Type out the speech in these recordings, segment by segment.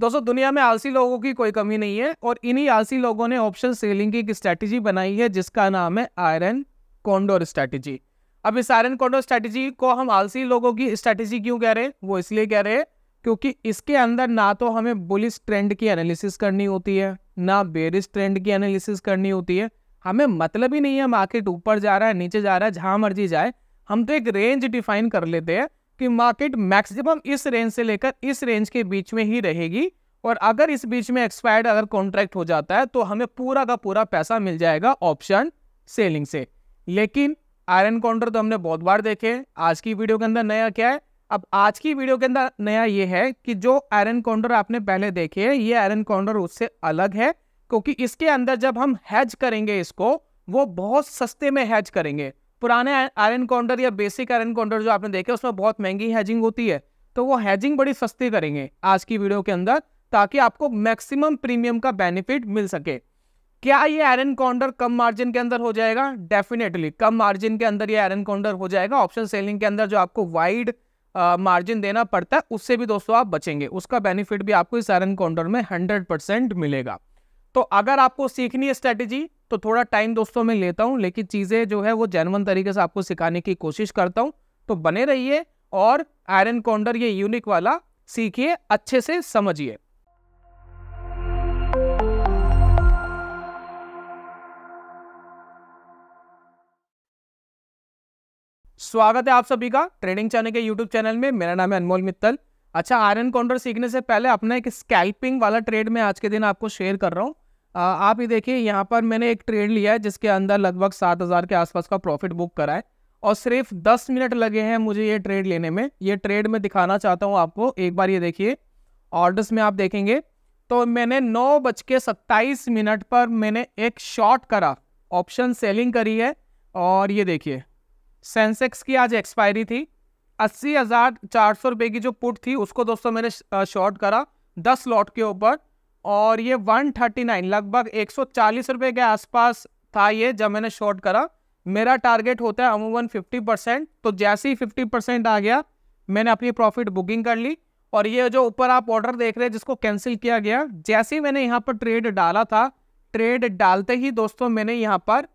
दोस्तों दुनिया में आलसी लोगों की कोई कमी नहीं है और इन्हीं आलसी लोगों ने ऑप्शन सेलिंग की एक स्ट्रैटेजी बनाई है जिसका नाम है आयरन कॉन्डोर स्ट्रैटेजी अब इस आयरन कॉन्डोर स्ट्रैटेजी को हम आलसी लोगों की स्ट्रैटेजी क्यों कह रहे हैं वो इसलिए कह रहे हैं क्योंकि इसके अंदर ना तो हमें बुलिस ट्रेंड की एनालिसिस करनी होती है ना बेरिस ट्रेंड की एनालिसिस करनी होती है हमें मतलब ही नहीं है मार्केट ऊपर जा रहा है नीचे जा रहा है जहाँ मर्जी जाए हम तो एक रेंज डिफाइन कर लेते हैं कि मार्केट मैक्सिमम इस रेंज से लेकर इस रेंज के बीच में ही रहेगी और अगर इस बीच में एक्सपायर्ड अगर कॉन्ट्रैक्ट हो जाता है तो हमें पूरा का पूरा पैसा मिल जाएगा ऑप्शन सेलिंग से लेकिन आयरन काउंटर तो हमने बहुत बार देखे आज की वीडियो के अंदर नया क्या है अब आज की वीडियो के अंदर नया ये है कि जो आयरन काउंटर आपने पहले देखे है ये आयरन काउंटर उससे अलग है क्योंकि इसके अंदर जब हम हैज करेंगे इसको वो बहुत सस्ते में हैज करेंगे पुराने आयरन काउंटर या बेसिक आयरन काउंटर जो आपने देखे उसमें बहुत महंगी हैजिंग होती है तो वो हैजिंग बड़ी सस्ती करेंगे आज की वीडियो के अंदर ताकि आपको मैक्सिमम प्रीमियम का बेनिफिट मिल सके क्या ये आयरन काउंटर कम मार्जिन के अंदर हो जाएगा डेफिनेटली कम मार्जिन के अंदर ये आयरन काउंटर हो जाएगा ऑप्शन सेलिंग के अंदर जो आपको वाइड मार्जिन देना पड़ता है उससे भी दोस्तों आप बचेंगे उसका बेनिफिट भी आपको इस आयरन काउंटर में हंड्रेड मिलेगा तो अगर आपको सीखनी है स्ट्रेटेजी तो थोड़ा टाइम दोस्तों मैं लेता हूँ लेकिन चीज़ें जो है वो जैनवन तरीके से आपको सिखाने की कोशिश करता हूँ तो बने रहिए और आयरन कॉन्डर ये यूनिक वाला सीखिए अच्छे से समझिए स्वागत है आप सभी का ट्रेडिंग चैनल के यूट्यूब चैनल में मेरा नाम है अनमोल मित्तल अच्छा आयरन काउंटर सीखने से पहले अपना एक स्कैल्पिंग वाला ट्रेड मैं आज के दिन आपको शेयर कर रहा हूँ आप ये देखिए यहाँ पर मैंने एक ट्रेड लिया है जिसके अंदर लगभग सात हज़ार के आसपास का प्रॉफिट बुक करा है और सिर्फ दस मिनट लगे हैं मुझे ये ट्रेड लेने में ये ट्रेड मैं दिखाना चाहता हूँ आपको एक बार ये देखिए ऑर्डर्स में आप देखेंगे तो मैंने नौ बज के सत्ताईस मिनट पर मैंने एक शॉर्ट करा ऑप्शन सेलिंग करी है और ये देखिए सेंसेक्स की आज एक्सपायरी थी अस्सी हज़ार चार सौ रुपये की जो पुट थी उसको दोस्तों मैंने शॉर्ट करा दस लॉट के ऊपर और ये 139 लगभग 140 रुपए के आसपास था ये जब मैंने शॉर्ट करा मेरा टारगेट होता है अमूमन 50 परसेंट तो जैसे ही 50 परसेंट आ गया मैंने अपनी प्रॉफिट बुकिंग कर ली और ये जो ऊपर आप ऑर्डर देख रहे हैं जिसको कैंसिल किया गया जैसे ही मैंने यहाँ पर ट्रेड डाला था ट्रेड डालते ही दोस्तों मैंने यहाँ पर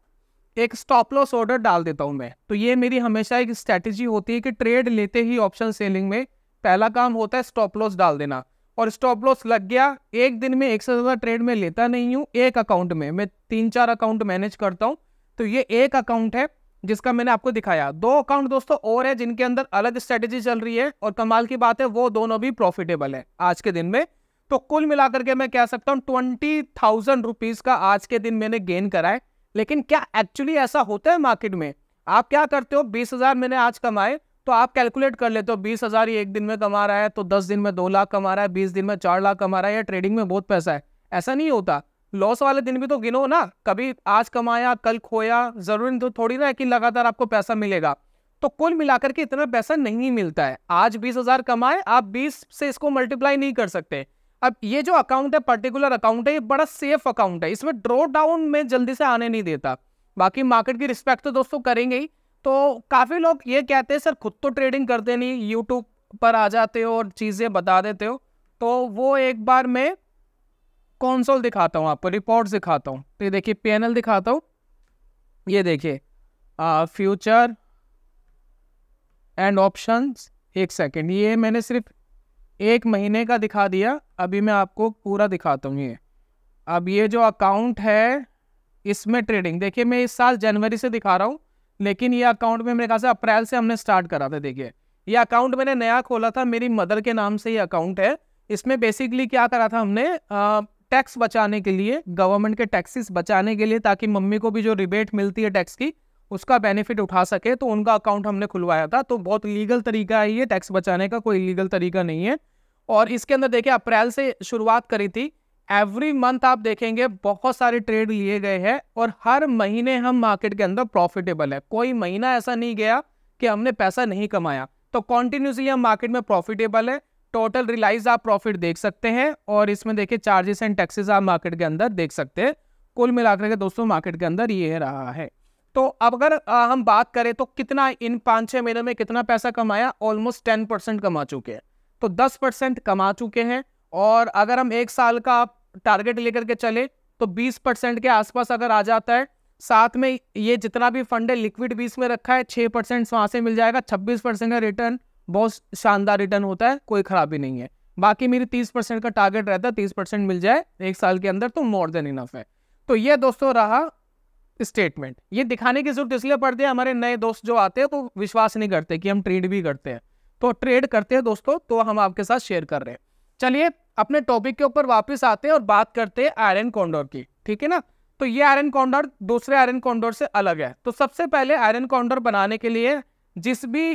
एक स्टॉप लॉस ऑर्डर डाल देता हूँ मैं तो ये मेरी हमेशा एक स्ट्रैटेजी होती है कि ट्रेड लेते ही ऑप्शन सेलिंग में पहला काम होता है स्टॉप लॉस डाल देना और स्टॉप लॉस लग गया एक दिन में एक से ज़्यादा ट्रेड में लेता नहीं हूँ एक अकाउंट में मैं तीन चार अकाउंट मैनेज करता हूँ तो ये एक अकाउंट है जिसका मैंने आपको दिखाया दो अकाउंट दोस्तों और है जिनके अंदर अलग स्ट्रेटेजी चल रही है और कमाल की बात है वो दोनों भी प्रॉफिटेबल है आज के दिन में तो कुल मिलाकर के मैं कह सकता हूँ ट्वेंटी थाउजेंड रुपीज़ का आज के दिन मैंने गेन करा है लेकिन क्या एक्चुअली ऐसा होता है मार्केट में आप क्या करते हो बीस मैंने आज कमाए तो आप कैलकुलेट कर लेते हो बीस हज़ार ये एक दिन में कमा रहा है तो दस दिन में दो लाख कमा रहा है बीस दिन में चार लाख कमा रहा है या ट्रेडिंग में बहुत पैसा है ऐसा नहीं होता लॉस वाले दिन भी तो गिनो ना कभी आज कमाया कल खोया ज़रूरी तो थोड़ी ना है कि लगातार आपको पैसा मिलेगा तो कुल मिलाकर के इतना पैसा नहीं मिलता है आज बीस हज़ार कमाए आप बीस से इसको मल्टीप्लाई नहीं कर सकते अब ये जो अकाउंट है पर्टिकुलर अकाउंट है ये बड़ा सेफ अकाउंट है इसमें ड्रॉ डाउन में जल्दी से आने नहीं देता बाकी मार्केट की रिस्पेक्ट तो दोस्तों करेंगे ही तो काफ़ी लोग ये कहते हैं सर खुद तो ट्रेडिंग करते नहीं यूट्यूब पर आ जाते हो और चीज़ें बता देते हो तो वो एक बार मैं कौनसोल दिखाता हूँ आपको रिपोर्ट्स दिखाता हूँ तो ये देखिए पी दिखाता हूँ ये देखिए फ्यूचर एंड ऑप्शंस एक सेकेंड ये मैंने सिर्फ एक महीने का दिखा दिया अभी मैं आपको पूरा दिखाता हूँ ये अब ये जो अकाउंट है इसमें ट्रेडिंग देखिए मैं इस साल जनवरी से दिखा रहा हूँ लेकिन ये अकाउंट में मेरे ख्याल से अप्रैल से हमने स्टार्ट करा था देखिए ये अकाउंट मैंने नया खोला था मेरी मदर के नाम से ये अकाउंट है इसमें बेसिकली क्या करा था हमने टैक्स बचाने के लिए गवर्नमेंट के टैक्सेस बचाने के लिए ताकि मम्मी को भी जो रिबेट मिलती है टैक्स की उसका बेनिफिट उठा सके तो उनका अकाउंट हमने खुलवाया था तो बहुत लीगल तरीका है ये टैक्स बचाने का कोई लीगल तरीका नहीं है और इसके अंदर देखिए अप्रैल से शुरुआत करी थी एवरी मंथ आप देखेंगे बहुत सारे ट्रेड लिए गए हैं और हर महीने हम मार्केट के अंदर प्रॉफिटेबल है कोई महीना ऐसा नहीं गया कि हमने पैसा नहीं कमाया तो कॉन्टिन्यूसली हम मार्केट में प्रॉफिटेबल है टोटल रिलाइज आप प्रॉफिट देख सकते हैं और इसमें देखिए चार्जेस एंड टैक्सेस आप मार्केट के अंदर देख सकते हैं कुल मिलाकर के दोस्तों मार्केट के अंदर ये रहा है तो अब अगर हम बात करें तो कितना इन पाँच छः महीनों में कितना पैसा कमाया ऑलमोस्ट टेन परसेंट कमा चुके हैं तो दस परसेंट कमा चुके हैं और अगर हम एक साल का आप टारगेट लेकर के चले तो 20 परसेंट के आसपास अगर आ जाता है साथ में ये जितना भी फंड है लिक्विड बीस में रखा है छः परसेंट वहाँ से मिल जाएगा छब्बीस परसेंट का रिटर्न बहुत शानदार रिटर्न होता है कोई खराबी नहीं है बाकी मेरी तीस परसेंट का टारगेट रहता है तीस परसेंट मिल जाए एक साल के अंदर तो मोर देन इनफ है तो ये दोस्तों रहा स्टेटमेंट ये दिखाने की जरूरत इसलिए पड़ती है हमारे नए दोस्त जो आते हैं तो विश्वास नहीं करते कि हम ट्रेड भी करते हैं तो ट्रेड करते हैं दोस्तों तो हम आपके साथ शेयर कर रहे हैं चलिए अपने टॉपिक के ऊपर वापस आते हैं और बात करते हैं आयरन कॉन्डोर की ठीक है ना तो ये आयरन कॉन्डोर दूसरे आयरन कॉन्डोर से अलग है तो सबसे पहले आयरन कॉन्डोर बनाने के लिए जिस भी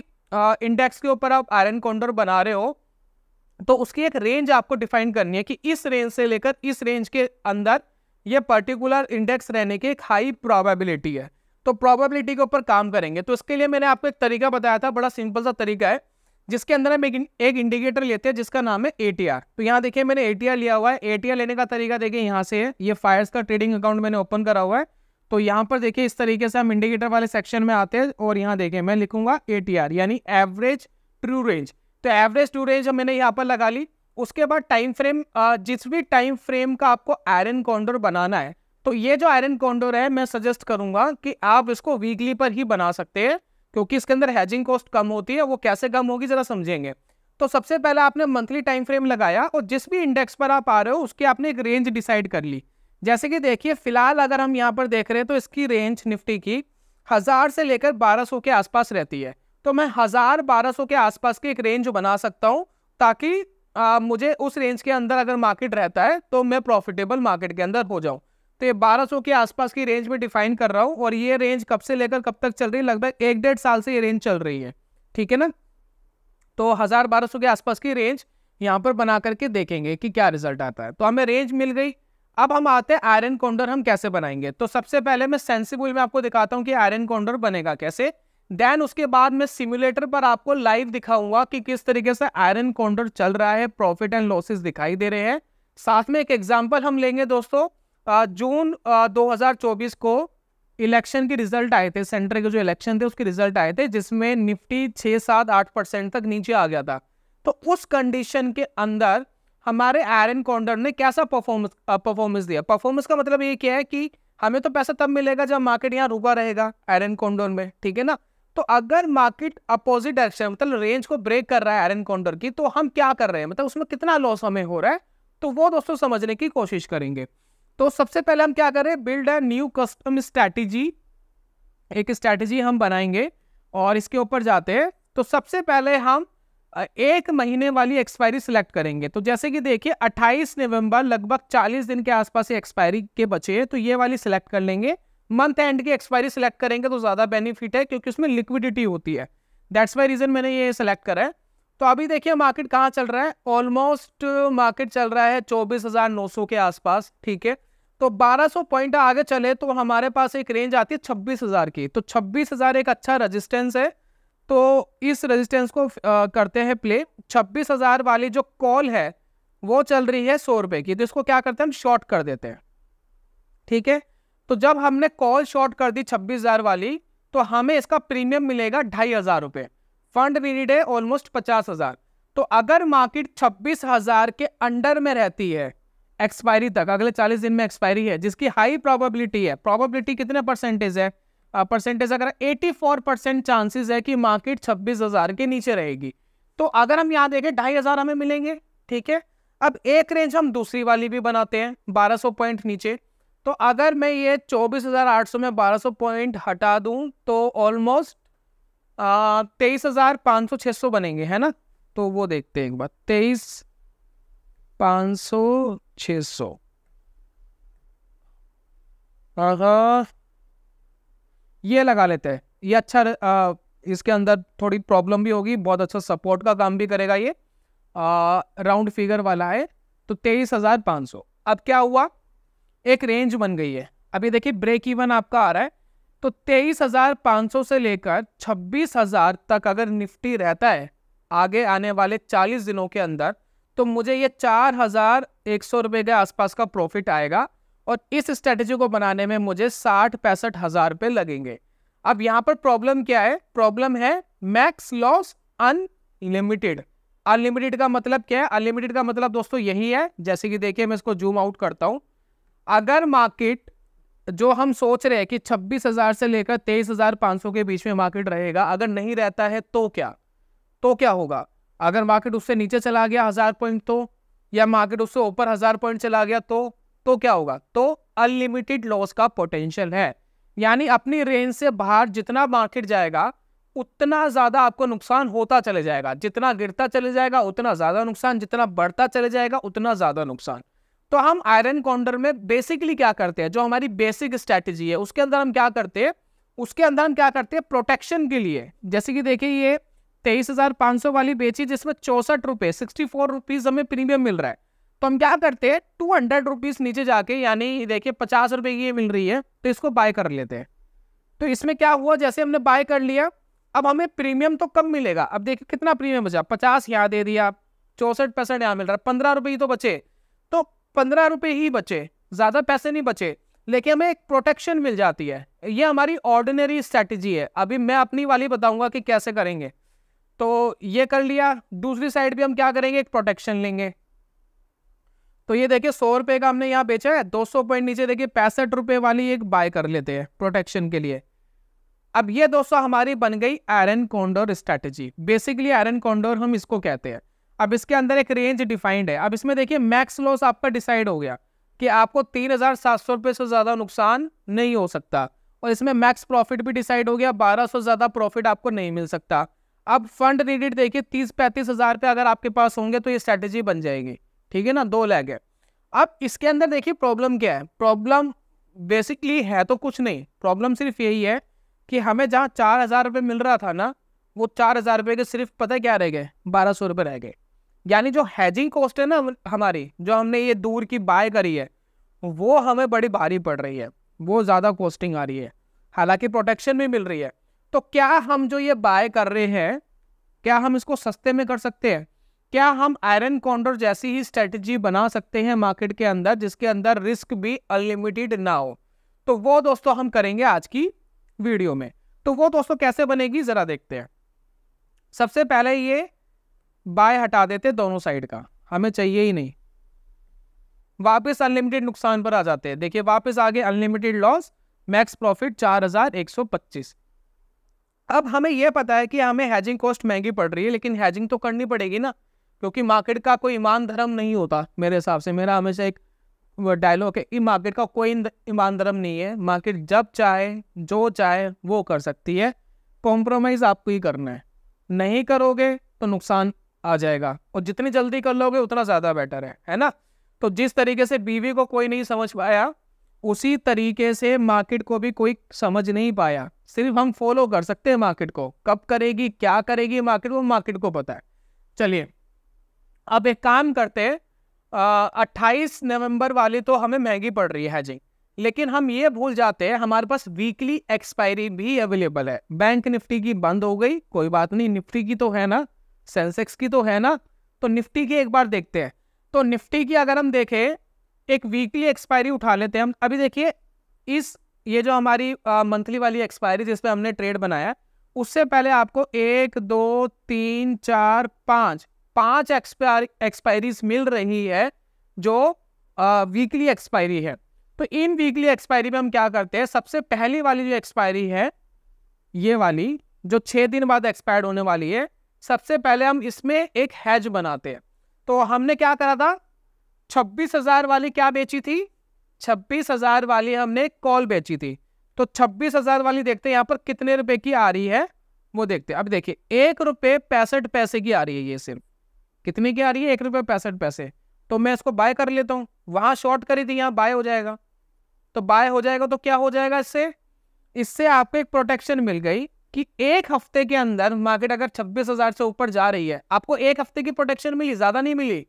इंडेक्स के ऊपर आप आयरन कॉन्डोर बना रहे हो तो उसकी एक रेंज आपको डिफाइन करनी है कि इस रेंज से लेकर इस रेंज के अंदर ये पर्टिकुलर इंडेक्स रहने की एक हाई प्रोबेबिलिटी है तो प्रोबेबिलिटी के ऊपर काम करेंगे तो इसके लिए मैंने आपको एक तरीका बताया था बड़ा सिंपल सा तरीका है जिसके अंदर हम एक, इंडिकेटर लेते हैं जिसका नाम है एटीआर तो यहाँ देखिए मैंने एटीआर लिया हुआ है एटीआर लेने का तरीका देखिए यहाँ से है ये फायर्स का ट्रेडिंग अकाउंट मैंने ओपन करा हुआ है तो यहाँ पर देखिए इस तरीके से हम इंडिकेटर वाले सेक्शन में आते हैं और यहाँ देखिए मैं लिखूंगा ए यानी एवरेज ट्रू रेंज तो एवरेज ट्रू रेंज मैंने यहाँ पर लगा ली उसके बाद टाइम फ्रेम जिस भी टाइम फ्रेम का आपको आयरन कॉन्डोर बनाना है तो ये जो आयरन कॉन्डोर है मैं सजेस्ट करूंगा कि आप इसको वीकली पर ही बना सकते हैं क्योंकि इसके अंदर हैजिंग कॉस्ट कम होती है वो कैसे कम होगी जरा समझेंगे तो सबसे पहले आपने मंथली टाइम फ्रेम लगाया और जिस भी इंडेक्स पर आप आ रहे हो उसकी आपने एक रेंज डिसाइड कर ली जैसे कि देखिए फिलहाल अगर हम यहाँ पर देख रहे हैं तो इसकी रेंज निफ्टी की हज़ार से लेकर बारह सौ के आसपास रहती है तो मैं हज़ार बारह सौ के आसपास की एक रेंज बना सकता हूँ ताकि आ, मुझे उस रेंज के अंदर अगर मार्केट रहता है तो मैं प्रॉफिटेबल मार्केट के अंदर हो जाऊँ तो ये 1200 के आसपास की रेंज में डिफाइन कर रहा हूँ और ये रेंज कब से लेकर कब तक चल रही है लगभग एक डेढ़ साल से ये रेंज चल रही है ठीक है ना तो हज़ार बारह सौ के आसपास की रेंज यहाँ पर बना करके देखेंगे कि क्या रिजल्ट आता है तो हमें रेंज मिल गई अब हम आते हैं आयरन काउंडर हम कैसे बनाएंगे तो सबसे पहले मैं सेंसिबल में आपको दिखाता हूँ कि आयरन काउंडर बनेगा कैसे देन उसके बाद मैं सिमुलेटर पर आपको लाइव दिखाऊंगा कि किस तरीके से आयरन कॉन्डर चल रहा है प्रॉफिट एंड लॉसेस दिखाई दे रहे हैं साथ में एक एग्जाम्पल हम लेंगे दोस्तों जून 2024 को इलेक्शन के रिजल्ट आए थे सेंटर के जो इलेक्शन थे उसके रिजल्ट आए थे जिसमें निफ्टी छः सात आठ परसेंट तक नीचे आ गया था तो उस कंडीशन के अंदर हमारे आयरन कॉन्डर ने कैसा परफॉर्मेंस परफॉर्मेंस दिया परफॉर्मेंस का मतलब ये क्या है कि हमें तो पैसा तब मिलेगा जब मार्केट यहाँ रुका रहेगा आयरन कॉन्डोर में ठीक है ना तो अगर मार्केट अपोजिट डायरेक्शन मतलब रेंज को ब्रेक कर रहा है आयरन कॉन्डोर की तो हम क्या कर रहे हैं मतलब उसमें कितना लॉस हमें हो रहा है तो वो दोस्तों समझने की कोशिश करेंगे तो सबसे पहले हम क्या करें build a new custom strategy एक स्ट्रैटेजी हम बनाएंगे और इसके ऊपर जाते हैं तो सबसे पहले हम एक महीने वाली एक्सपायरी सिलेक्ट करेंगे तो जैसे कि देखिए 28 नवंबर लगभग 40 दिन के आसपास एक्सपायरी के बचे हैं तो ये वाली सिलेक्ट कर लेंगे मंथ एंड की एक्सपायरी सिलेक्ट करेंगे तो ज़्यादा बेनिफिट है क्योंकि उसमें लिक्विडिटी होती है दैट्स वाई रीज़न मैंने ये सिलेक्ट करा है तो अभी देखिए मार्केट कहाँ चल रहा है ऑलमोस्ट मार्केट चल रहा है चौबीस के आसपास ठीक है तो 1200 पॉइंट आगे चले तो हमारे पास एक रेंज आती है 26000 की तो 26000 एक अच्छा रेजिस्टेंस है तो इस रेजिस्टेंस को आ, करते हैं प्ले 26000 वाली जो कॉल है वो चल रही है सौ रुपये की तो इसको क्या करते हैं हम शॉर्ट कर देते हैं ठीक है तो जब हमने कॉल शॉर्ट कर दी 26000 वाली तो हमें इसका प्रीमियम मिलेगा ढाई हज़ार रुपये फंड रीड है ऑलमोस्ट पचास हज़ार तो अगर मार्केट छब्बीस हज़ार के अंडर में रहती है एक्सपायरी तक अगले 40 दिन में एक्सपायरी है जिसकी हाई प्रोबेबिलिटी है प्रोबेबिलिटी कितने परसेंटेज है परसेंटेज अगर 84 परसेंट चांसेज है कि मार्केट 26,000 के नीचे रहेगी तो अगर हम यहाँ देखें ढाई हज़ार हमें मिलेंगे ठीक है अब एक रेंज हम दूसरी वाली भी बनाते हैं सौ पॉइंट नीचे तो अगर मैं ये सौ में सौ पॉइंट हटा दूँ तो ऑलमोस्ट तेईस हज़ार पाँच सौ छः सौ बनेंगे है ना तो वो देखते हैं एक बार तेईस पाँच सौ छः सौ ये लगा लेते हैं ये अच्छा आ, इसके अंदर थोड़ी प्रॉब्लम भी होगी बहुत अच्छा सपोर्ट का काम भी करेगा ये आ, राउंड फिगर वाला है तो तेईस हज़ार पाँच सौ अब क्या हुआ एक रेंज बन गई है अभी देखिए ब्रेक इवन आपका आ रहा है तो तेईस हज़ार पाँच सौ से लेकर छब्बीस हज़ार तक अगर निफ्टी रहता है आगे आने वाले चालीस दिनों के अंदर तो मुझे ये चार हज़ार एक सौ रुपये के आसपास का प्रॉफिट आएगा और इस स्ट्रेटजी को बनाने में मुझे साठ पैंसठ हज़ार रुपये लगेंगे अब यहाँ पर प्रॉब्लम क्या है प्रॉब्लम है मैक्स लॉस अनलिमिटेड अनलिमिटेड का मतलब क्या है अनलिमिटेड का मतलब दोस्तों यही है जैसे कि देखिए मैं इसको जूम आउट करता हूँ अगर मार्केट जो हम सोच रहे हैं कि छब्बीस हज़ार से लेकर तेईस हज़ार पांच सौ के बीच में मार्केट रहेगा अगर नहीं रहता है तो क्या तो क्या होगा अगर मार्केट उससे नीचे चला गया हज़ार पॉइंट तो या मार्केट उससे ऊपर हज़ार पॉइंट चला गया तो तो क्या होगा तो अनलिमिटेड लॉस का पोटेंशियल है यानी अपनी रेंज से बाहर जितना मार्केट जाएगा उतना ज़्यादा आपको नुकसान होता चले जाएगा जितना गिरता चले जाएगा उतना ज़्यादा नुकसान जितना बढ़ता चले जाएगा उतना ज़्यादा नुकसान तो हम आयरन काउंटर में बेसिकली क्या करते हैं जो हमारी बेसिक स्ट्रैटेजी है उसके अंदर हम क्या करते हैं उसके अंदर हम क्या करते हैं प्रोटेक्शन के लिए जैसे कि देखिए ये तेईस हजार पाँच सौ वाली बेची जिसमें चौसठ रुपये सिक्सटी फोर रुपीज़ हमें प्रीमियम मिल रहा है तो हम क्या करते हैं टू हंड्रेड रुपीज़ नीचे जाके यानी देखिए पचास रुपये की ये मिल रही है तो इसको बाय कर लेते हैं तो इसमें क्या हुआ जैसे हमने बाय कर लिया अब हमें प्रीमियम तो कम मिलेगा अब देखिए कितना प्रीमियम बचा पचास यहाँ दे दिया चौंसठ परसेंट यहाँ मिल रहा है पंद्रह रुपये ही तो बचे तो पंद्रह रुपये ही बचे ज़्यादा पैसे नहीं बचे लेकिन हमें एक प्रोटेक्शन मिल जाती है ये हमारी ऑर्डिनरी स्ट्रैटेजी है अभी मैं अपनी वाली बताऊंगा कि कैसे करेंगे तो ये कर लिया दूसरी साइड भी हम क्या करेंगे एक प्रोटेक्शन लेंगे तो ये देखिए सौ रुपये का हमने यहाँ बेचा है दो सौ पॉइंट नीचे देखिए पैंसठ रुपये वाली एक बाय कर लेते हैं प्रोटेक्शन के लिए अब ये दोस्तों हमारी बन गई iron condor strategy basically iron condor हम इसको कहते हैं अब इसके अंदर एक रेंज डिफाइंड है अब इसमें देखिए मैक्स लॉस आपका डिसाइड हो गया कि आपको तीन हज़ार सात सौ रुपये से ज़्यादा नुकसान नहीं हो सकता और इसमें मैक्स प्रॉफिट भी डिसाइड हो गया बारह सौ ज़्यादा प्रॉफिट आपको नहीं मिल सकता अब फंड रेडिट देखिए तीस पैंतीस हज़ार रुपये अगर आपके पास होंगे तो ये स्ट्रैटेजी बन जाएगी ठीक है ना दो लैग है अब इसके अंदर देखिए प्रॉब्लम क्या है प्रॉब्लम बेसिकली है तो कुछ नहीं प्रॉब्लम सिर्फ यही है कि हमें जहाँ चार हज़ार रुपये मिल रहा था ना वो चार हज़ार रुपये के सिर्फ पता क्या रह गए बारह सौ रुपये रह गए यानी जो हैजिंग कॉस्ट है ना हमारी जो हमने ये दूर की बाय करी है वो हमें बड़ी भारी पड़ रही है वो ज़्यादा कॉस्टिंग आ रही है हालांकि प्रोटेक्शन भी मिल रही है तो क्या हम जो ये बाय कर रहे हैं क्या हम इसको सस्ते में कर सकते हैं क्या हम आयरन कॉन्डर जैसी ही स्ट्रेटजी बना सकते हैं मार्केट के अंदर जिसके अंदर रिस्क भी अनलिमिटेड ना हो तो वो दोस्तों हम करेंगे आज की वीडियो में तो वो दोस्तों कैसे बनेगी ज़रा देखते हैं सबसे पहले ये बाय हटा देते दोनों साइड का हमें चाहिए ही नहीं वापस अनलिमिटेड नुकसान पर आ जाते हैं देखिए वापस आगे अनलिमिटेड लॉस मैक्स प्रॉफिट चार हज़ार एक सौ पच्चीस अब हमें यह पता है कि हमें हैजिंग कॉस्ट महंगी पड़ रही है लेकिन हैजिंग तो करनी पड़ेगी ना क्योंकि मार्केट का कोई ईमान धर्म नहीं होता मेरे हिसाब से मेरा हमेशा एक डायलॉग है कि मार्केट का कोई ईमान धर्म नहीं है मार्केट जब चाहे जो चाहे वो कर सकती है कॉम्प्रोमाइज़ आपको ही करना है नहीं करोगे तो नुकसान आ जाएगा और जितनी जल्दी कर लोगे उतना ज़्यादा बेटर है है ना तो जिस तरीके से बीवी को कोई नहीं समझ पाया उसी तरीके से मार्केट को भी कोई समझ नहीं पाया सिर्फ हम फॉलो कर सकते हैं मार्केट को कब करेगी क्या करेगी मार्केट वो मार्केट को पता है चलिए अब एक काम करते हैं अट्ठाईस नवंबर वाली तो हमें महंगी पड़ रही है जी लेकिन हम ये भूल जाते हैं हमारे पास वीकली एक्सपायरी भी अवेलेबल है बैंक निफ्टी की बंद हो गई कोई बात नहीं निफ्टी की तो है ना सेंसेक्स की तो है ना तो निफ्टी की एक बार देखते हैं तो निफ्टी की अगर हम देखें एक वीकली एक्सपायरी उठा लेते हैं हम अभी देखिए इस ये जो हमारी मंथली वाली एक्सपायरी जिस हमने ट्रेड बनाया उससे पहले आपको एक दो तीन चार पाँच पाँच एक्सपायर एक्सपायरीज मिल रही है जो वीकली एक्सपायरी है तो इन वीकली एक्सपायरी में हम क्या करते हैं सबसे पहली वाली जो एक्सपायरी है ये वाली जो छः दिन बाद एक्सपायर्ड होने वाली है सबसे पहले हम इसमें एक हैज बनाते हैं तो हमने क्या करा था छब्बीस हज़ार वाली क्या बेची थी छब्बीस हजार वाली हमने कॉल बेची थी तो छब्बीस हजार वाली देखते हैं यहाँ पर कितने रुपए की आ रही है वो देखते हैं अब देखिए एक रुपये पैंसठ पैसे की आ रही है ये सिर्फ कितने की आ रही है एक रुपये पैंसठ पैसे तो मैं इसको बाय कर लेता हूँ वहाँ शॉर्ट करी थी यहाँ बाय हो जाएगा तो बाय हो जाएगा तो क्या हो जाएगा इससे इससे आपको एक प्रोटेक्शन मिल गई कि एक हफ्ते के अंदर मार्केट अगर छब्बीस हजार से ऊपर जा रही है आपको एक हफ्ते की प्रोटेक्शन मिली ज़्यादा नहीं मिली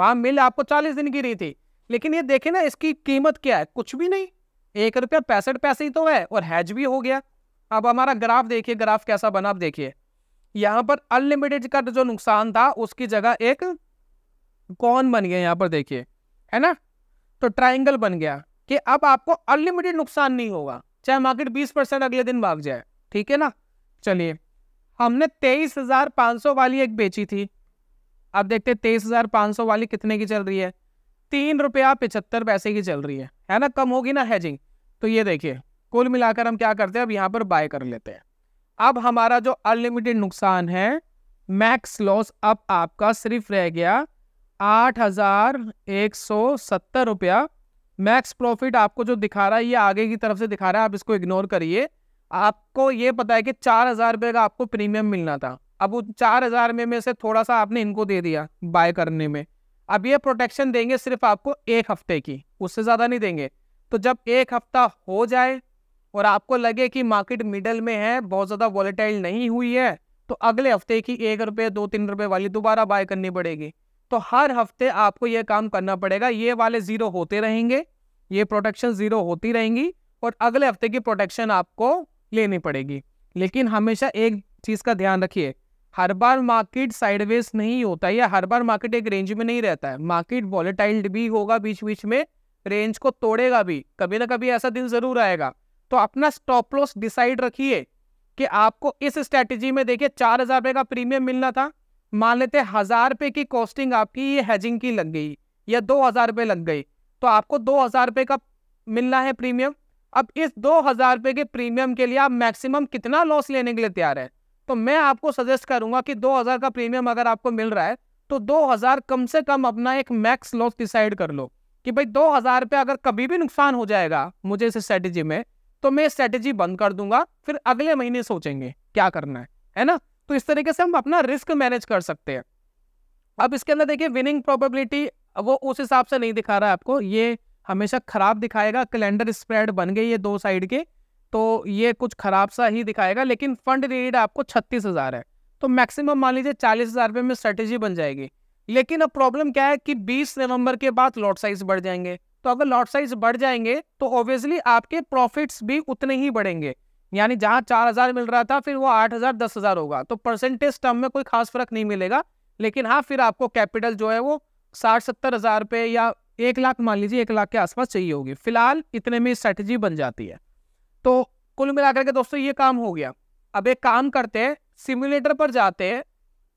वहाँ मिल आपको चालीस दिन की रही थी लेकिन ये देखें ना इसकी कीमत क्या है कुछ भी नहीं एक रुपया पैंसठ पैसे ही तो है और हैज भी हो गया अब हमारा ग्राफ देखिए ग्राफ कैसा बना आप देखिए यहाँ पर अनलिमिटेड का जो नुकसान था उसकी जगह एक कौन बन गया यहाँ पर देखिए है ना तो ट्राइंगल बन गया कि अब आपको अनलिमिटेड नुकसान नहीं होगा चाहे मार्केट बीस परसेंट अगले दिन भाग जाए ठीक है ना चलिए हमने तेईस हजार पाँच सौ वाली एक बेची थी अब देखते तेईस हजार पाँच सौ वाली कितने की चल रही है तीन रुपया पिछहत्तर पैसे की चल रही है है ना कम होगी ना हैजिंग तो ये देखिए कुल मिलाकर हम क्या करते हैं अब यहाँ पर बाय कर लेते हैं अब हमारा जो अनलिमिटेड नुकसान है मैक्स लॉस अब आपका सिर्फ रह गया आठ हज़ार एक सौ सत्तर रुपया मैक्स प्रॉफिट आपको जो दिखा रहा है ये आगे की तरफ से दिखा रहा है आप इसको इग्नोर करिए आपको ये पता है कि चार हज़ार रुपये का आपको प्रीमियम मिलना था अब उन चार हज़ार में, में से थोड़ा सा आपने इनको दे दिया बाय करने में अब ये प्रोटेक्शन देंगे सिर्फ आपको एक हफ्ते की उससे ज़्यादा नहीं देंगे तो जब एक हफ्ता हो जाए और आपको लगे कि मार्केट मिडल में है बहुत ज़्यादा वॉलेटाइल नहीं हुई है तो अगले हफ्ते की एक रुपये दो तीन रुपये वाली दोबारा बाय करनी पड़ेगी तो हर हफ्ते आपको ये काम करना पड़ेगा ये वाले ज़ीरो होते रहेंगे ये प्रोटेक्शन ज़ीरो होती रहेंगी और अगले हफ्ते की प्रोटेक्शन आपको लेनी पड़ेगी लेकिन हमेशा एक चीज़ का ध्यान रखिए हर बार मार्केट साइडवेज नहीं होता है या हर बार मार्केट एक रेंज में नहीं रहता है मार्केट वॉलेटाइल्ड भी होगा बीच बीच में रेंज को तोड़ेगा भी कभी ना कभी ऐसा दिन जरूर आएगा तो अपना स्टॉप लॉस डिसाइड रखिए कि आपको इस स्ट्रेटेजी में देखिए चार हज़ार रुपए का प्रीमियम मिलना था मान लेते हज़ार रुपये की कॉस्टिंग आपकी ये हैजिंग की लग गई या दो हज़ार रुपये लग गई तो आपको दो हज़ार रुपये का मिलना है प्रीमियम अब इस दो हज़ार रुपये के प्रीमियम के लिए आप मैक्सिमम कितना लॉस लेने के लिए तैयार है तो मैं आपको सजेस्ट करूंगा कि 2000 का प्रीमियम अगर आपको मिल रहा है तो 2000 कम से कम अपना एक मैक्स लॉस डिसाइड कर लो कि भाई 2000 पे अगर कभी भी नुकसान हो जाएगा मुझे इस स्ट्रेटेजी में तो मैं स्ट्रेटेजी बंद कर दूंगा फिर अगले महीने सोचेंगे क्या करना है है ना तो इस तरीके से हम अपना रिस्क मैनेज कर सकते हैं अब इसके अंदर देखिए विनिंग प्रोबेबिलिटी वो उस हिसाब से नहीं दिखा रहा है आपको ये हमेशा खराब दिखाएगा कैलेंडर स्प्रेड बन गई है दो साइड के तो ये कुछ खराब सा ही दिखाएगा लेकिन फंड रेड आपको छत्तीस हज़ार है तो मैक्सिमम मान लीजिए चालीस हज़ार रुपये में स्ट्रेटेजी बन जाएगी लेकिन अब प्रॉब्लम क्या है कि 20 नवंबर के बाद लॉट साइज बढ़ जाएंगे तो अगर लॉट साइज बढ़ जाएंगे तो ऑब्वियसली आपके प्रॉफिट्स भी उतने ही बढ़ेंगे यानी जहां चार हज़ार मिल रहा था फिर वो आठ हज़ार दस हज़ार होगा तो परसेंटेज टर्म में कोई खास फर्क नहीं मिलेगा लेकिन हाँ फिर आपको कैपिटल जो है वो साठ सत्तर हज़ार रुपये या एक लाख मान लीजिए एक लाख के आसपास चाहिए होगी फिलहाल इतने में स्ट्रैटेजी बन जाती है तो कुल मिलाकर के दोस्तों ये काम हो गया अब एक काम करते हैं सिमुलेटर पर जाते हैं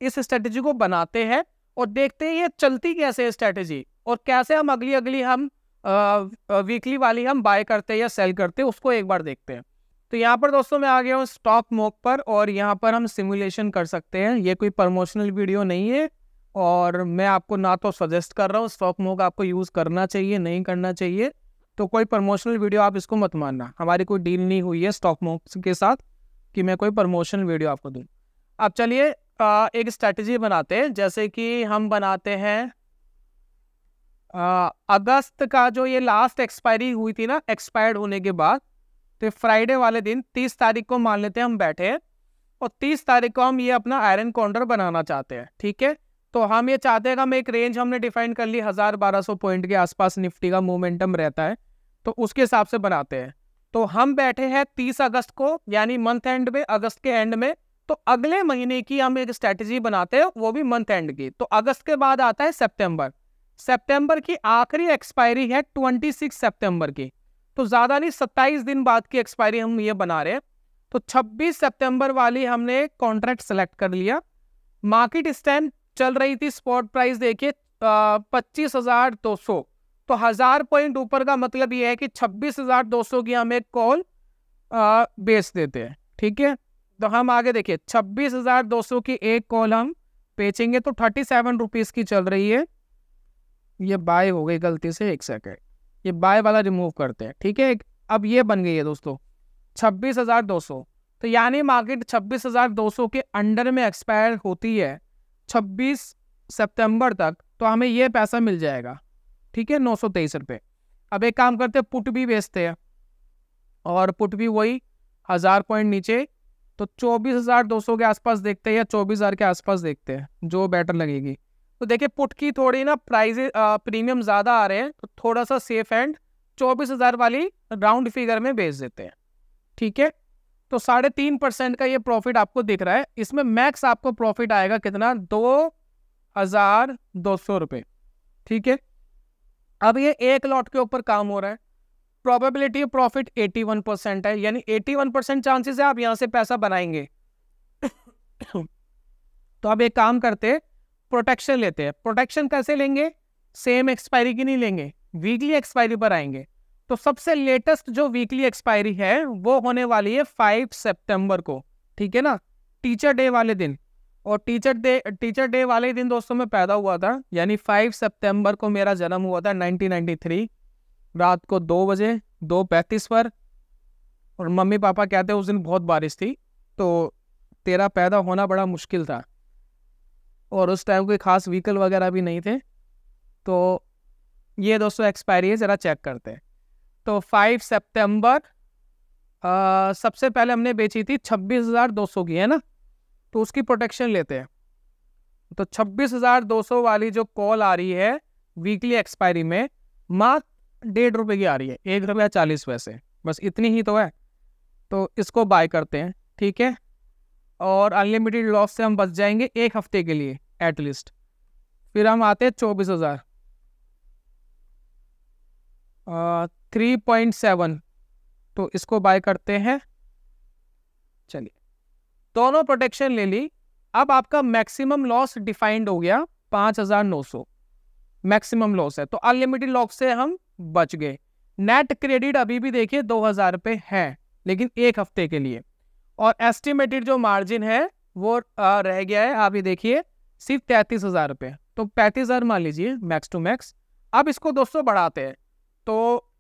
इस स्ट्रेटेजी को बनाते हैं और देखते हैं ये चलती कैसे है स्ट्रेटेजी और कैसे हम अगली अगली हम वीकली वाली हम बाय करते हैं या सेल करते हैं उसको एक बार देखते हैं तो यहाँ पर दोस्तों मैं आ गया हूँ स्टॉक मोक पर और यहाँ पर हम सिमुलेशन कर सकते हैं ये कोई प्रमोशनल वीडियो नहीं है और मैं आपको ना तो सजेस्ट कर रहा हूँ स्टॉक मोक आपको यूज़ करना चाहिए नहीं करना चाहिए तो कोई प्रमोशनल वीडियो आप इसको मत मानना हमारी कोई डील नहीं हुई है स्टॉक मोक्स के साथ कि मैं कोई प्रमोशनल वीडियो आपको दूँ अब चलिए एक स्ट्रैटेजी बनाते हैं जैसे कि हम बनाते हैं अगस्त का जो ये लास्ट एक्सपायरी हुई थी ना एक्सपायर्ड होने के बाद तो फ्राइडे वाले दिन तीस तारीख को मान लेते हैं हम बैठे हैं और तीस तारीख को हम ये अपना आयरन काउंटर बनाना चाहते हैं ठीक है तो हम ये चाहते हैं कि हम एक रेंज हमने डिफाइन कर ली हज़ार बारह सौ पॉइंट के आसपास निफ्टी का मोमेंटम रहता है तो उसके हिसाब से बनाते हैं तो हम बैठे हैं तीस अगस्त को यानी मंथ एंड में अगस्त के एंड में तो अगले महीने की हम एक स्ट्रेटेजी बनाते हैं वो भी मंथ एंड की तो अगस्त के बाद आता है सेप्टेम्बर सेप्टेम्बर की आखिरी एक्सपायरी है ट्वेंटी सिक्स सेप्टेम्बर की तो ज़्यादा नहीं सत्ताईस दिन बाद की एक्सपायरी हम ये बना रहे हैं तो छब्बीस सेप्टेम्बर वाली हमने कॉन्ट्रैक्ट सेलेक्ट कर लिया मार्केट स्टैंड चल रही थी स्पॉट प्राइस देखिए पच्चीस हज़ार दो सौ तो हजार पॉइंट ऊपर का मतलब ये है कि छब्बीस हजार दो सौ की हम एक कॉल बेच देते हैं ठीक है तो हम आगे देखिए छब्बीस हजार दो सौ की एक कॉल हम बेचेंगे तो थर्टी सेवन रुपीज की चल रही है ये बाय हो गई गलती से एक सेकेंड ये बाय वाला रिमूव करते हैं ठीक है अब ये बन गई है दोस्तों छब्बीस हजार दो सौ तो यानी मार्केट छब्बीस हजार दो सौ के अंडर में एक्सपायर होती है छब्बीस सितंबर तक तो हमें ये पैसा मिल जाएगा ठीक है नौ सौ अब एक काम करते हैं पुट भी बेचते हैं और पुट भी वही हज़ार पॉइंट नीचे तो 24,200 के आसपास देखते हैं या 24,000 के आसपास देखते हैं जो बेटर लगेगी तो देखिए पुट की थोड़ी ना प्राइज प्रीमियम ज़्यादा आ रहे हैं तो थोड़ा सा सेफ एंड 24,000 वाली राउंड फिगर में बेच देते हैं ठीक है तो साढ़े तीन परसेंट का ये प्रॉफिट आपको दिख रहा है इसमें मैक्स आपको प्रॉफिट आएगा कितना दो ठीक है अब ये एक लॉट के ऊपर काम हो रहा है प्रोबेबिलिटी ऑफ प्रॉफिट 81 परसेंट है यानी 81 परसेंट चांसेस है आप यहां से पैसा बनाएंगे तो अब एक काम करते प्रोटेक्शन लेते हैं प्रोटेक्शन कैसे लेंगे सेम एक्सपायरी की नहीं लेंगे वीकली एक्सपायरी पर आएंगे तो सबसे लेटेस्ट जो वीकली एक्सपायरी है वो होने वाली है फाइव सेप्टेम्बर को ठीक है ना टीचर डे वाले दिन और टीचर डे टीचर डे वाले दिन दोस्तों मैं पैदा हुआ था यानी फाइव सितंबर को मेरा जन्म हुआ था 1993 रात को दो बजे दो पैंतीस पर और मम्मी पापा कहते हैं उस दिन बहुत बारिश थी तो तेरा पैदा होना बड़ा मुश्किल था और उस टाइम कोई ख़ास व्हीकल वगैरह भी नहीं थे तो ये दोस्तों एक्सपायरी है ज़रा चेक करते हैं तो फाइव सितंबर सबसे पहले हमने बेची थी छब्बीस हज़ार दो सौ की है ना तो उसकी प्रोटेक्शन लेते हैं तो 26,200 वाली जो कॉल आ रही है वीकली एक्सपायरी में मात्र डेढ़ रुपये की आ रही है एक रुपया चालीस पैसे बस इतनी ही तो है तो इसको बाय करते हैं ठीक है और अनलिमिटेड लॉस से हम बच जाएंगे एक हफ्ते के लिए एटलीस्ट फिर हम आते हैं चौबीस हज़ार थ्री पॉइंट सेवन तो इसको बाय करते हैं चलिए दोनों प्रोटेक्शन ले ली अब आपका मैक्सिमम लॉस डिफाइंड हो गया पांच हज़ार नौ सौ मैक्सिमम लॉस है तो अनलिमिटेड लॉस से हम बच गए नेट क्रेडिट अभी भी देखिए दो हज़ार रुपये है लेकिन एक हफ्ते के लिए और एस्टिमेटेड जो मार्जिन है वो रह गया है आप ये देखिए सिर्फ तैंतीस हज़ार रुपये तो पैंतीस हज़ार मान लीजिए मैक्स टू मैक्स अब इसको दोस्तों बढ़ाते हैं तो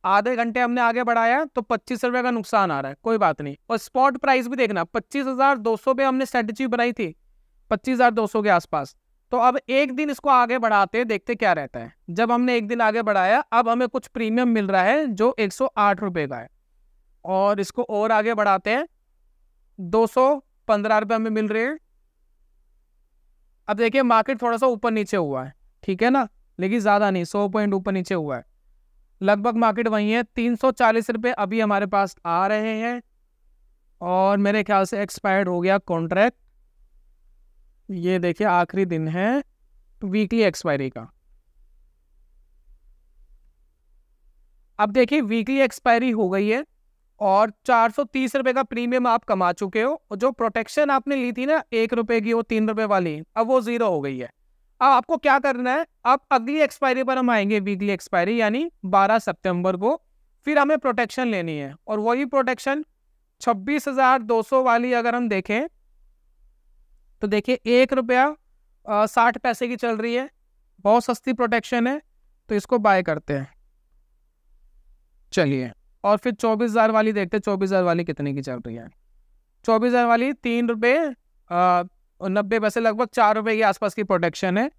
आधे घंटे हमने आगे बढ़ाया तो पच्चीस रुपए का नुकसान आ रहा है कोई बात नहीं और स्पॉट प्राइस भी देखना पच्चीस हजार दो सौ पे हमने स्ट्रेटजी बनाई थी पच्चीस हजार दो सौ के आसपास तो अब एक दिन इसको आगे बढ़ाते देखते क्या रहता है जब हमने एक दिन आगे बढ़ाया अब हमें कुछ प्रीमियम मिल रहा है जो एक सौ आठ रुपये का है और इसको और आगे बढ़ाते हैं दो सौ पंद्रह रुपये हमें मिल रहे हैं अब देखिए मार्केट थोड़ा सा ऊपर नीचे हुआ है ठीक है ना लेकिन ज़्यादा नहीं सौ पॉइंट ऊपर नीचे हुआ है लगभग मार्केट वही है तीन सौ चालीस रुपये अभी हमारे पास आ रहे हैं और मेरे ख्याल से एक्सपायर्ड हो गया कॉन्ट्रैक्ट ये देखिए आखिरी दिन है वीकली एक्सपायरी का अब देखिए वीकली एक्सपायरी हो गई है और चार सौ तीस रुपये का प्रीमियम आप कमा चुके हो और जो प्रोटेक्शन आपने ली थी ना एक रुपये की वो तीन रुपये वाली अब वो ज़ीरो हो गई है अब आपको क्या करना है अब अगली एक्सपायरी पर हम आएंगे वीकली एक्सपायरी यानी 12 सितंबर को फिर हमें प्रोटेक्शन लेनी है और वही प्रोटेक्शन 26,200 वाली अगर हम देखें तो देखिए एक रुपया साठ पैसे की चल रही है बहुत सस्ती प्रोटेक्शन है तो इसको बाय करते हैं चलिए और फिर चौबीस हज़ार वाली देखते हैं चौबीस हज़ार वाली कितने की चल रही है चौबीस हज़ार वाली तीन रुपये और नब्बे पैसे लगभग चार रुपए के आसपास की प्रोटेक्शन है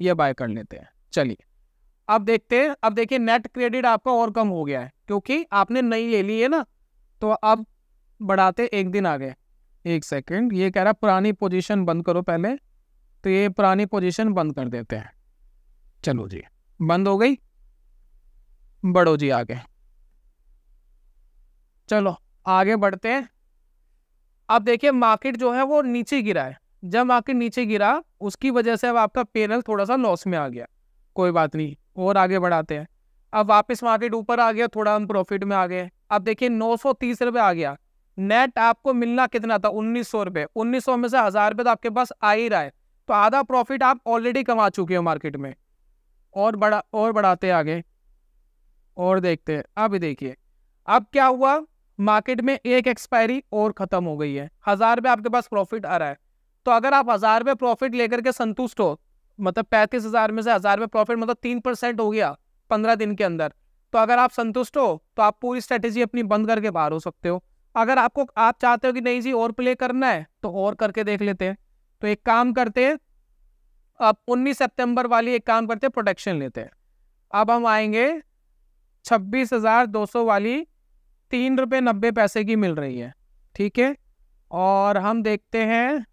ये बाय कर लेते हैं चलिए अब देखते हैं अब देखिए नेट क्रेडिट आपका और कम हो गया है क्योंकि आपने नई ले ली है ना तो अब बढ़ाते एक दिन आ गए एक सेकंड ये कह रहा पुरानी पोजीशन बंद करो पहले तो ये पुरानी पोजीशन बंद कर देते हैं चलो जी बंद हो गई बढ़ो जी आगे चलो आगे बढ़ते हैं अब देखिए मार्केट जो है वो नीचे गिरा है जब आके नीचे गिरा उसकी वजह से अब आपका पैनल थोड़ा सा लॉस में आ गया कोई बात नहीं और आगे बढ़ाते हैं अब वापस मार्केट ऊपर आ गया थोड़ा हम प्रॉफिट में आ गए अब देखिए नौ सौ तीस रुपये आ गया नेट आपको मिलना कितना था उन्नीस सौ रुपये उन्नीस सौ में से हज़ार रुपये तो आपके पास आ ही रहा है तो आधा प्रॉफिट आप ऑलरेडी कमा चुके हो मार्केट में और बढ़ा और बढ़ाते आगे और देखते हैं अब देखिए अब क्या हुआ मार्केट में एक एक्सपायरी और ख़त्म हो गई है हज़ार रुपये आपके पास प्रॉफिट आ रहा है तो अगर आप हज़ार में प्रॉफिट लेकर के संतुष्ट हो मतलब पैंतीस हज़ार में से हज़ार में प्रॉफिट मतलब तीन परसेंट हो गया पंद्रह दिन के अंदर तो अगर आप संतुष्ट हो तो आप पूरी स्ट्रेटेजी अपनी बंद करके बाहर हो सकते हो अगर आपको आप चाहते हो कि नहीं जी और प्ले करना है तो और करके देख लेते हैं तो एक काम करते हैं अब उन्नीस सितंबर वाली एक काम करते हैं प्रोटेक्शन लेते हैं अब हम आएंगे छब्बीस हज़ार दो सौ वाली तीन रुपये नब्बे पैसे की मिल रही है ठीक है और हम देखते हैं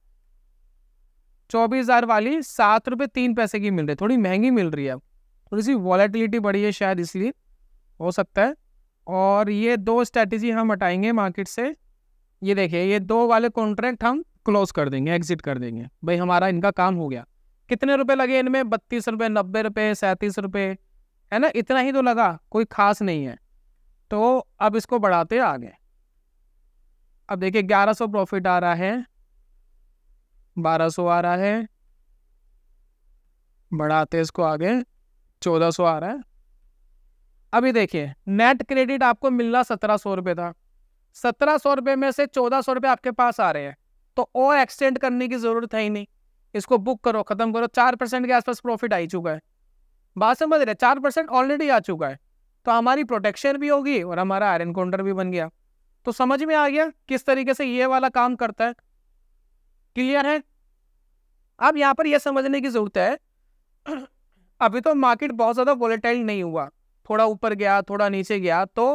चौबीस हज़ार वाली सात रुपये तीन पैसे की मिल रही है थोड़ी महंगी मिल रही है थोड़ी सी वॉलेटिलिटी बढ़ी है शायद इसलिए हो सकता है और ये दो स्ट्रैटेजी हम हटाएंगे मार्केट से ये देखिए ये दो वाले कॉन्ट्रैक्ट हम क्लोज कर देंगे एग्जिट कर देंगे भाई हमारा इनका काम हो गया कितने रुपए लगे इनमें बत्तीस रुपये नब्बे रुपये सैंतीस रुपये है ना इतना ही तो लगा कोई खास नहीं है तो अब इसको बढ़ाते आगे अब देखिए ग्यारह सौ प्रॉफिट आ रहा है बारह सौ आ रहा है बढ़ाते इसको आगे चौदह सौ आ रहा है अभी देखिए नेट क्रेडिट आपको मिल रहा सत्रह सौ रुपये था सत्रह सौ रुपये में से चौदह सौ रुपये आपके पास आ रहे हैं तो और एक्सटेंड करने की ज़रूरत है ही नहीं इसको बुक करो ख़त्म करो चार परसेंट के आसपास प्रॉफिट आ ही चुका है बात समझ रहे चार परसेंट ऑलरेडी आ चुका है तो हमारी प्रोटेक्शन भी होगी और हमारा आयरन काउंटर भी बन गया तो समझ में आ गया किस तरीके से ये वाला काम करता है क्लियर है अब यहाँ पर यह समझने की जरूरत है अभी तो मार्केट बहुत ज़्यादा वॉलेटाइल नहीं हुआ थोड़ा ऊपर गया थोड़ा नीचे गया तो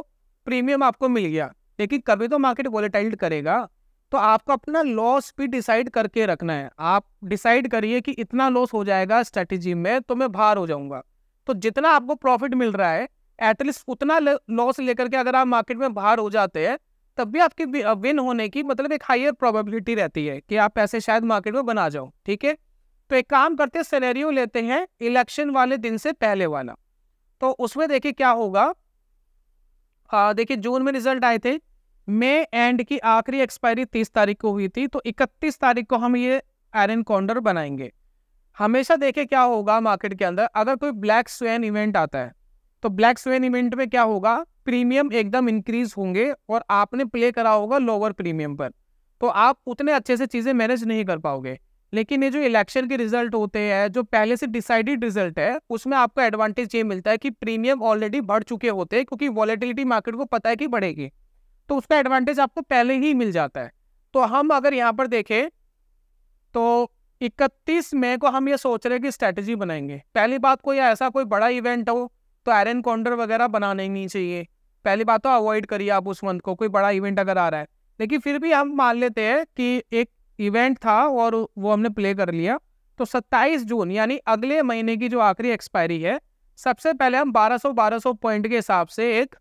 प्रीमियम आपको मिल गया लेकिन कभी तो मार्केट वॉलेटाइल करेगा तो आपको अपना लॉस भी डिसाइड करके रखना है आप डिसाइड करिए कि इतना लॉस हो जाएगा स्ट्रेटेजी में तो मैं बाहर हो जाऊंगा तो जितना आपको प्रॉफिट मिल रहा है एटलीस्ट उतना लॉस लेकर के अगर आप मार्केट में बाहर हो जाते हैं तब भी आपकी विन होने की मतलब एक हाइयर प्रोबेबिलिटी रहती है कि आप पैसे शायद मार्केट में बना जाओ ठीक है तो एक काम करते हैं लेते हैं इलेक्शन वाले दिन से पहले वाला तो उसमें देखिए क्या होगा देखिए जून में रिजल्ट आए थे मई एंड की आखिरी एक्सपायरी तीस तारीख को हुई थी तो इकतीस तारीख को हम ये आयरन कॉन्डर बनाएंगे हमेशा देखे क्या होगा मार्केट के अंदर अगर कोई ब्लैक स्वेन इवेंट आता है तो ब्लैक स्वेन इवेंट में क्या होगा प्रीमियम एकदम इंक्रीज होंगे और आपने प्ले करा होगा लोअर प्रीमियम पर तो आप उतने अच्छे से चीज़ें मैनेज नहीं कर पाओगे लेकिन ये जो इलेक्शन के रिजल्ट होते हैं जो पहले से डिसाइडेड रिजल्ट है उसमें आपको एडवांटेज ये मिलता है कि प्रीमियम ऑलरेडी बढ़ चुके होते हैं क्योंकि वॉलेटिलिटी मार्केट को पता है कि बढ़ेगी तो उसका एडवांटेज आपको पहले ही मिल जाता है तो हम अगर यहाँ पर देखें तो 31 मई को हम ये सोच रहे हैं कि स्ट्रैटेजी बनाएंगे पहली बात कोई ऐसा कोई बड़ा इवेंट हो तो आयरन कॉन्डर वगैरह बनाने नहीं चाहिए पहली बात तो अवॉइड करिए आप उस मंथ को कोई बड़ा इवेंट अगर आ रहा है लेकिन फिर भी हम मान लेते हैं कि एक इवेंट था और वो हमने प्ले कर लिया तो 27 जून यानी अगले महीने की जो आखिरी एक्सपायरी है सबसे पहले हम 1200 1200 पॉइंट के हिसाब से एक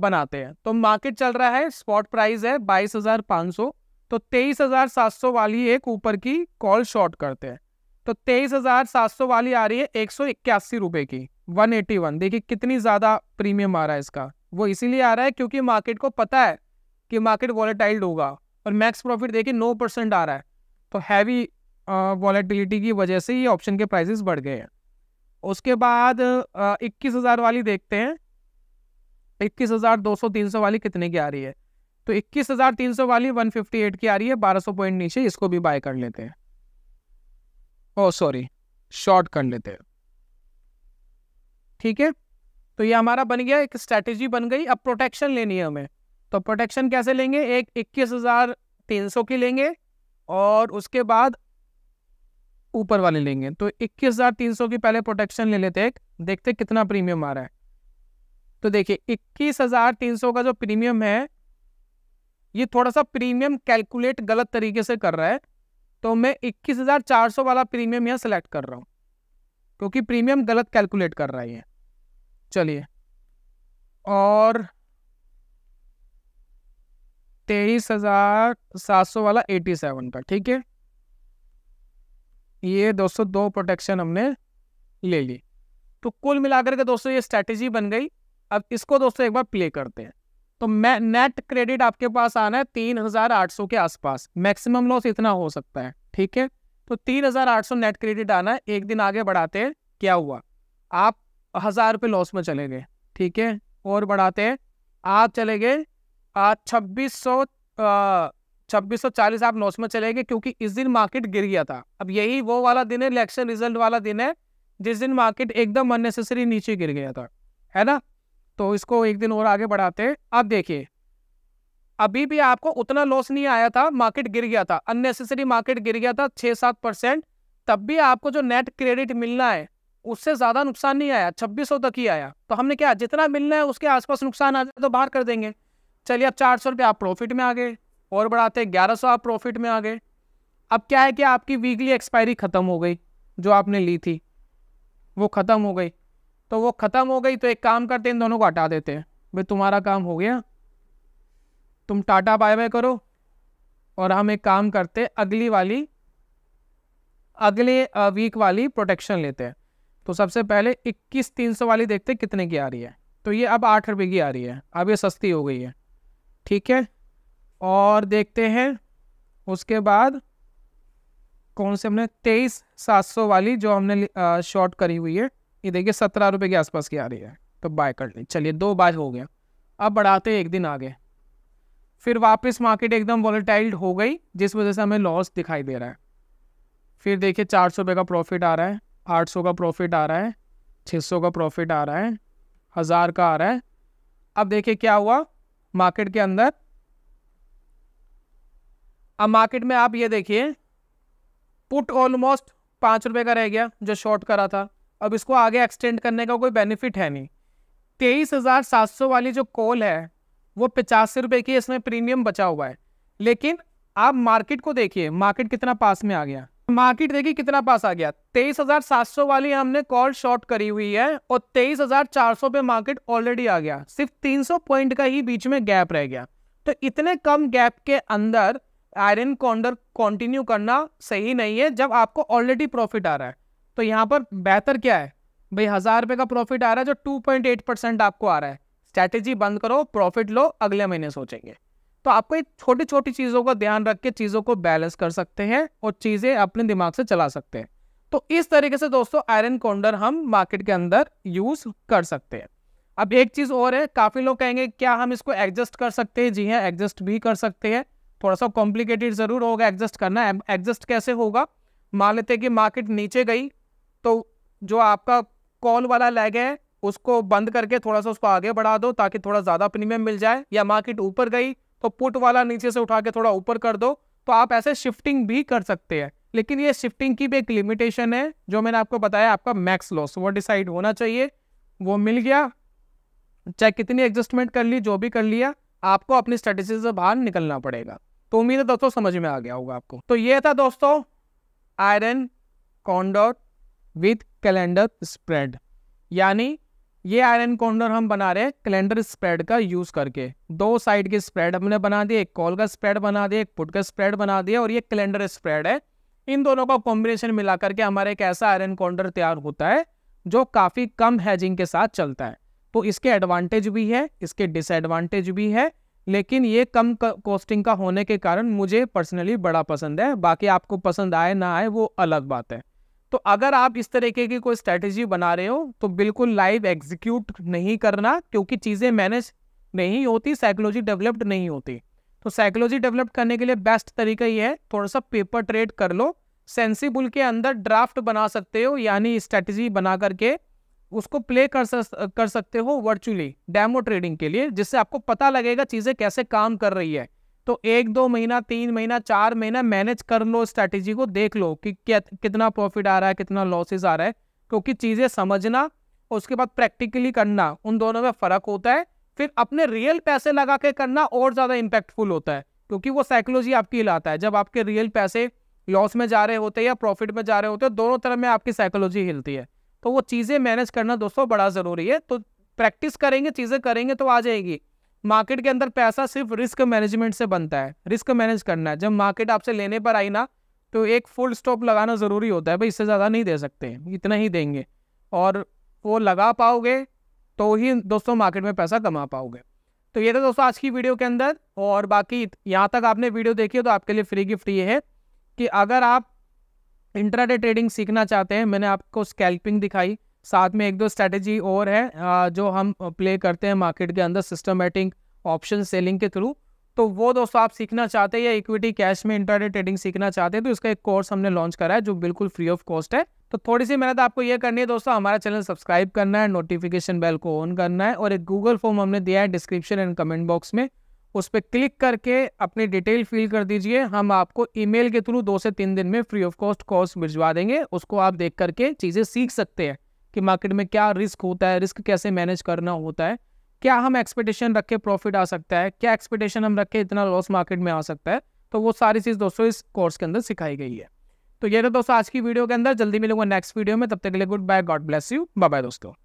बनाते हैं तो मार्केट चल रहा है स्पॉट प्राइस है 22,500 तो 23,700 वाली एक ऊपर की कॉल शॉर्ट करते हैं तो 23,700 वाली आ रही है एक सौ की 181 देखिए कितनी ज़्यादा प्रीमियम आ रहा है इसका वो इसीलिए आ रहा है क्योंकि मार्केट को पता है कि मार्केट वॉलेटाइल्ड होगा और मैक्स प्रॉफिट देखिए नौ परसेंट आ रहा है तो हैवी वॉलेटिलिटी की वजह से ये ऑप्शन के प्राइसेस बढ़ गए हैं उसके बाद इक्कीस हज़ार वाली देखते हैं इक्कीस हज़ार दो सौ तीन सौ वाली कितने की आ रही है तो इक्कीस हज़ार तीन सौ वाली वन फिफ्टी एट की आ रही है बारह सौ पॉइंट नीचे इसको भी बाय कर लेते हैं ओ सॉरी शॉर्ट कर लेते हैं ठीक है तो ये हमारा बन गया एक स्ट्रैटेजी बन गई अब प्रोटेक्शन लेनी है हमें तो प्रोटेक्शन कैसे लेंगे एक इक्कीस हज़ार तीन सौ की लेंगे और उसके बाद ऊपर वाले लेंगे तो इक्कीस हज़ार तीन सौ की पहले प्रोटेक्शन ले लेते हैं देखते कितना प्रीमियम आ रहा है तो देखिए इक्कीस हज़ार तीन सौ का जो प्रीमियम है ये थोड़ा सा प्रीमियम कैलकुलेट गलत तरीके से कर रहा है तो मैं इक्कीस हज़ार चार सौ वाला प्रीमियम यहाँ सेलेक्ट कर रहा हूँ क्योंकि प्रीमियम गलत कैलकुलेट कर रहा है ये चलिए और तेईस हजार सात सौ वाला एटी सेवन का ठीक है ये दोस्तों दो प्रोटेक्शन हमने ले ली तो कुल मिलाकर के दोस्तों ये स्ट्रेटेजी बन गई अब इसको दोस्तों एक बार प्ले करते हैं तो मैं नेट क्रेडिट आपके पास आना है तीन हजार आठ सौ के आसपास मैक्सिमम लॉस इतना हो सकता है ठीक है तो तीन हजार आठ सौ नेट क्रेडिट आना है एक दिन आगे बढ़ाते हैं क्या हुआ आप हज़ार रुपये लॉस में चले गए ठीक है और बढ़ाते हैं आप चले गए छब्बीस सौ छब्बीस सौ चालीस आप लॉस में चले गए क्योंकि इस दिन मार्केट गिर गया था अब यही वो वाला दिन है इलेक्शन रिजल्ट वाला दिन है जिस दिन मार्केट एकदम अननेसेसरी नीचे गिर गया था है ना तो इसको एक दिन और आगे बढ़ाते हैं आप देखिए अभी भी आपको उतना लॉस नहीं आया था मार्केट गिर गया था अननेसेसरी मार्केट गिर गया था छः सात परसेंट तब भी आपको जो नेट क्रेडिट मिलना है उससे ज़्यादा नुकसान नहीं आया सौ तक ही आया तो हमने क्या जितना मिलना है उसके आसपास नुकसान आ जाए तो बाहर कर देंगे चलिए अब चार सौ रुपये आप प्रॉफिट में आ गए और बढ़ाते हैं ग्यारह सौ आप प्रॉफिट में आ गए अब क्या है कि आपकी वीकली एक्सपायरी ख़त्म हो गई जो आपने ली थी वो ख़त्म हो गई तो वो ख़त्म हो गई तो एक काम करते हैं इन दोनों को हटा देते हैं भाई तुम्हारा काम हो गया तुम टाटा बाय बाय करो और हम एक काम करते अगली वाली अगले वीक वाली प्रोटेक्शन लेते हैं तो सबसे पहले इक्कीस तीन सौ वाली देखते कितने की आ रही है तो ये अब आठ रुपये की आ रही है अब ये सस्ती हो गई है ठीक है और देखते हैं उसके बाद कौन से हमने तेईस सात सौ वाली जो हमने शॉर्ट करी हुई है ये देखिए सत्रह रुपये के आसपास की आ रही है तो बाय कर ली चलिए दो बाय हो गया अब बढ़ाते एक दिन आगे फिर वापस मार्केट एकदम वॉलेटाइल्ड हो गई जिस वजह से हमें लॉस दिखाई दे रहा है फिर देखिए चार सौ रुपये का प्रॉफिट आ रहा है आठ सौ का प्रॉफिट आ रहा है छः सौ का प्रॉफिट आ रहा है हज़ार का आ रहा है अब देखिए क्या हुआ मार्केट के अंदर अब मार्केट में आप ये देखिए पुट ऑलमोस्ट पाँच रुपये का रह गया जो शॉर्ट करा था अब इसको आगे एक्सटेंड करने का कोई बेनिफिट है नहीं तेईस हज़ार सात सौ वाली जो कॉल है वो पचासी रुपये की इसमें प्रीमियम बचा हुआ है लेकिन आप मार्केट को देखिए मार्केट कितना पास में आ गया मार्केट देखिए कितना पास आ गया तेईस हजार सात सौ वाली हमने कॉल शॉर्ट करी हुई है और तेईस हजार चार सौ पे मार्केट ऑलरेडी आ गया सिर्फ तीन सौ पॉइंट का ही बीच में गैप रह गया तो इतने कम गैप के अंदर आयरन कॉन्डर कंटिन्यू करना सही नहीं है जब आपको ऑलरेडी प्रॉफिट आ रहा है तो यहाँ पर बेहतर क्या है भाई हज़ार रुपये का प्रॉफिट आ रहा है जो टू पॉइंट एट परसेंट आपको आ रहा है स्ट्रैटेजी बंद करो प्रॉफिट लो अगले महीने सोचेंगे तो आपको ये छोटी छोटी चीज़ों का ध्यान रख के चीज़ों को बैलेंस कर सकते हैं और चीज़ें अपने दिमाग से चला सकते हैं तो इस तरीके से दोस्तों आयरन कोंडर हम मार्केट के अंदर यूज़ कर सकते हैं अब एक चीज़ और है काफ़ी लोग कहेंगे क्या हम इसको एडजस्ट कर सकते हैं जी हाँ एडजस्ट भी कर सकते हैं थोड़ा सा कॉम्प्लिकेटेड ज़रूर होगा एडजस्ट करना एडजस्ट कैसे होगा मान लेते हैं कि मार्केट नीचे गई तो जो आपका कॉल वाला लैग है उसको बंद करके थोड़ा सा उसको आगे बढ़ा दो ताकि थोड़ा ज़्यादा प्रीमियम मिल जाए या मार्केट ऊपर गई तो पुट वाला नीचे से उठा के थोड़ा ऊपर कर दो तो आप ऐसे शिफ्टिंग भी कर सकते हैं लेकिन ये शिफ्टिंग की भी एक लिमिटेशन है जो मैंने आपको बताया आपका मैक्स लॉस वो डिसाइड होना चाहिए वो मिल गया चाहे कितनी एडजस्टमेंट कर ली जो भी कर लिया आपको अपनी स्ट्रेटेजी से बाहर निकलना पड़ेगा तो उम्मीद है दोस्तों समझ में आ गया होगा आपको तो ये था दोस्तों iron condor with calendar spread यानी ये आयरन कॉर्नर हम बना रहे हैं कैलेंडर स्प्रेड का यूज करके दो साइड के स्प्रेड हमने बना दिए एक कॉल का स्प्रेड बना दिया एक फुट का स्प्रेड बना दिया और ये कैलेंडर स्प्रेड है इन दोनों का कॉम्बिनेशन मिला करके हमारा एक ऐसा आयरन कॉर्नर तैयार होता है जो काफ़ी कम हैजिंग के साथ चलता है तो इसके एडवांटेज भी है इसके डिसएडवांटेज भी है लेकिन ये कम कॉस्टिंग का होने के कारण मुझे पर्सनली बड़ा पसंद है बाकी आपको पसंद आए ना आए वो अलग बात है तो अगर आप इस तरीके की कोई स्ट्रेटेजी बना रहे हो तो बिल्कुल लाइव एग्जीक्यूट नहीं करना क्योंकि चीज़ें मैनेज नहीं होती साइकोलॉजी डेवलप्ड नहीं होती तो साइकोलॉजी डेवलप करने के लिए बेस्ट तरीका ये है थोड़ा सा पेपर ट्रेड कर लो सेंसिबुल के अंदर ड्राफ्ट बना सकते हो यानी स्ट्रेटजी बना करके उसको प्ले कर कर सकते हो वर्चुअली डेमो ट्रेडिंग के लिए जिससे आपको पता लगेगा चीज़ें कैसे काम कर रही है तो एक दो महीना तीन महीना चार महीना मैनेज कर लो स्ट्रैटेजी को देख लो कि क्या कितना प्रॉफिट आ रहा है कितना लॉसेस आ रहा है क्योंकि चीज़ें समझना और उसके बाद प्रैक्टिकली करना उन दोनों में फ़र्क होता है फिर अपने रियल पैसे लगा के करना और ज़्यादा इम्पैक्टफुल होता है क्योंकि वो साइकोलॉजी आपकी हिलाता है जब आपके रियल पैसे लॉस में जा रहे होते हैं या प्रॉफिट में जा रहे होते हैं दोनों तरफ में आपकी साइकोलॉजी हिलती है तो वो चीज़ें मैनेज करना दोस्तों बड़ा ज़रूरी है तो प्रैक्टिस करेंगे चीज़ें करेंगे तो आ जाएगी मार्केट के अंदर पैसा सिर्फ रिस्क मैनेजमेंट से बनता है रिस्क मैनेज करना है जब मार्केट आपसे लेने पर आई ना तो एक फुल स्टॉप लगाना ज़रूरी होता है भाई इससे ज़्यादा नहीं दे सकते इतना ही देंगे और वो लगा पाओगे तो ही दोस्तों मार्केट में पैसा कमा पाओगे तो ये था दोस्तों आज की वीडियो के अंदर और बाकी यहाँ तक आपने वीडियो देखी है तो आपके लिए फ्री गिफ्ट ये है कि अगर आप इंट्राडे ट्रेडिंग सीखना चाहते हैं मैंने आपको स्कैल्पिंग दिखाई साथ में एक दो स्ट्रैटेजी और है जो हम प्ले करते हैं मार्केट के अंदर सिस्टमेटिक ऑप्शन सेलिंग के थ्रू तो वो दोस्तों आप सीखना चाहते हैं या इक्विटी कैश में इंटरनेट ट्रेडिंग सीखना चाहते हैं तो इसका एक कोर्स हमने लॉन्च करा है जो बिल्कुल फ्री ऑफ कॉस्ट है तो थोड़ी सी मेहनत आपको ये करनी है दोस्तों हमारा चैनल सब्सक्राइब करना है नोटिफिकेशन बेल को ऑन करना है और एक गूगल फॉर्म हमने दिया है डिस्क्रिप्शन एंड कमेंट बॉक्स में उस पर क्लिक करके अपनी डिटेल फिल कर दीजिए हम आपको ईमेल के थ्रू दो से तीन दिन में फ्री ऑफ कॉस्ट कोर्स भिजवा देंगे उसको आप देख करके चीज़ें सीख सकते हैं कि मार्केट में क्या रिस्क होता है रिस्क कैसे मैनेज करना होता है क्या हम एक्सपेक्टेशन रख के प्रॉफिट आ सकता है क्या एक्सपेक्टेशन हम रखे इतना लॉस मार्केट में आ सकता है तो वो सारी चीज़ दोस्तों इस कोर्स के अंदर सिखाई गई है तो ये तो दोस्तों आज की वीडियो के अंदर जल्दी मिलूंगा नेक्स्ट वीडियो में तब तक के लिए goodbye God bless you bye दोस्तों